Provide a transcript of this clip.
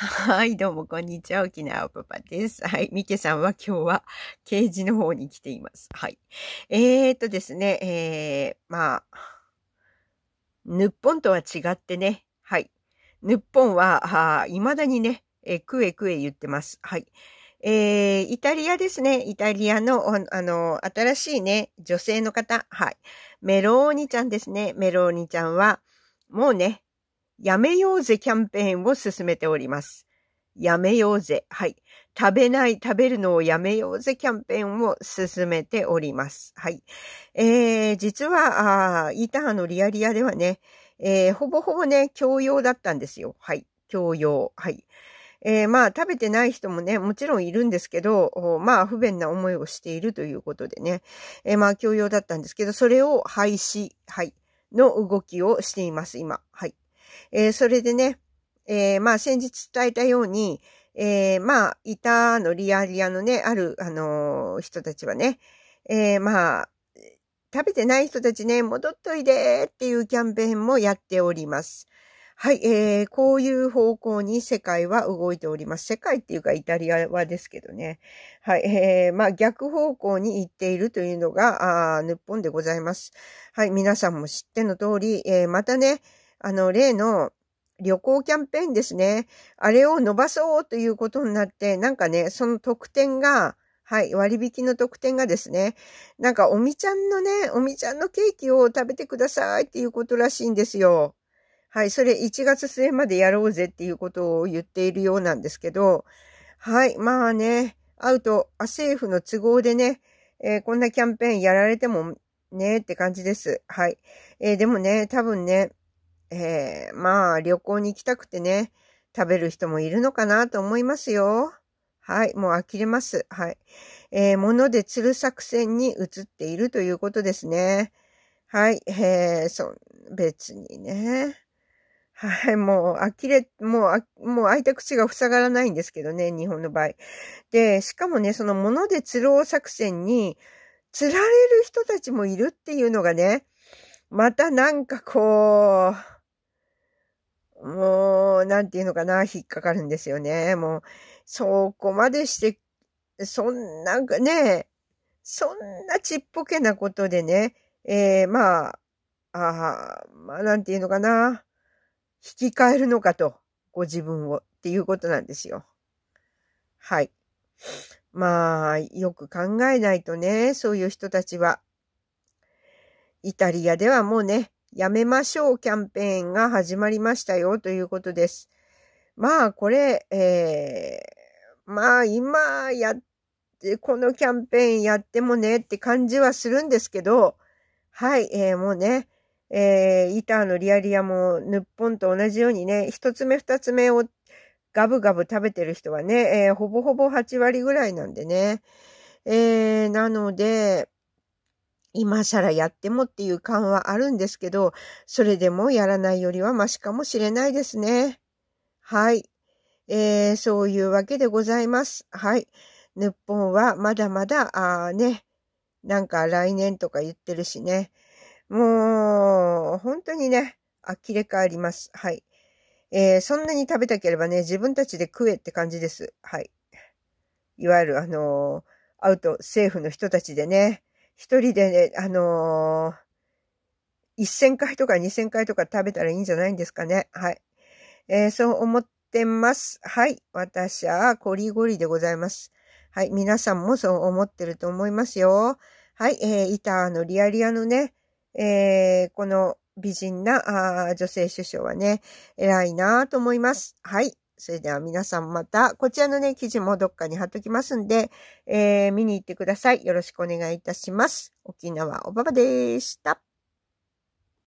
はい、どうもこんにちは。沖縄パパです。はい、ミケさんは今日はケージの方に来ています。はい。えーとですね、えー、まあ、ぽんとは違ってね、はい。ぬっぽんは、いまだにね、えー、クエクエ言ってます。はい。えー、イタリアですね。イタリアの、あの、新しいね、女性の方。はい。メローニちゃんですね。メローニちゃんは、もうね、やめようぜキャンペーンを進めております。やめようぜ。はい。食べない、食べるのをやめようぜキャンペーンを進めております。はい。えー、実は、あイーターのリアリアではね、えー、ほぼほぼね、教養だったんですよ。はい。教養。はい。えー、まあ、食べてない人もね、もちろんいるんですけど、まあ、不便な思いをしているということでね、えー、まあ、教養だったんですけど、それを廃止、はい、の動きをしています、今。はい。えー、それでね、えー、まあ先日伝えたように、えー、まあ、いたのリアリアのね、ある、あの人たちはね、えまあ、食べてない人たちね、戻っといでっていうキャンペーンもやっております。はい、えー、こういう方向に世界は動いております。世界っていうかイタリアはですけどね。はい、えー、まあ逆方向に行っているというのが、あ日本でございます。はい、皆さんも知っての通り、えー、またね、あの、例の旅行キャンペーンですね。あれを伸ばそうということになって、なんかね、その特典が、はい、割引の特典がですね、なんかおみちゃんのね、おみちゃんのケーキを食べてくださいっていうことらしいんですよ。はい、それ1月末までやろうぜっていうことを言っているようなんですけど、はい、まあね、アウト、政府の都合でね、えー、こんなキャンペーンやられてもね、って感じです。はい。えー、でもね、多分ね、えー、まあ、旅行に行きたくてね、食べる人もいるのかなと思いますよ。はい、もう呆れます。はい。えー、物で釣る作戦に移っているということですね。はい、えー、そう、別にね。はい、もう、呆れ、もう、あもう開いた口が塞がらないんですけどね、日本の場合。で、しかもね、その物で釣ろう作戦に、釣られる人たちもいるっていうのがね、またなんかこう、もう、なんていうのかな、引っかかるんですよね。もう、そこまでして、そんなね、そんなちっぽけなことでね、えー、まあ、あまあ、なんていうのかな、引き換えるのかと、ご自分をっていうことなんですよ。はい。まあ、よく考えないとね、そういう人たちは。イタリアではもうね、やめましょうキャンペーンが始まりましたよということです。まあこれ、えー、まあ今やって、このキャンペーンやってもねって感じはするんですけど、はい、えー、もうね、えー、イターのリアリアもぬっぽんと同じようにね、一つ目二つ目をガブガブ食べてる人はね、えー、ほぼほぼ8割ぐらいなんでね。えー、なので、今更やってもっていう感はあるんですけど、それでもやらないよりはマシかもしれないですね。はい。えー、そういうわけでございます。はい。日本はまだまだ、あね、なんか来年とか言ってるしね。もう、本当にね、あきれわります。はい。えー、そんなに食べたければね、自分たちで食えって感じです。はい。いわゆる、あのー、アウト、政府の人たちでね、一人でね、あのー、1000回とか2000回とか食べたらいいんじゃないんですかね。はい。えー、そう思ってます。はい。私はコリゴリでございます。はい。皆さんもそう思ってると思いますよ。はい。えー、イのリアリアのね、えー、この美人なあ女性首相はね、偉いなと思います。はい。それでは皆さんまた、こちらのね、記事もどっかに貼っときますんで、えー、見に行ってください。よろしくお願いいたします。沖縄おばばでした。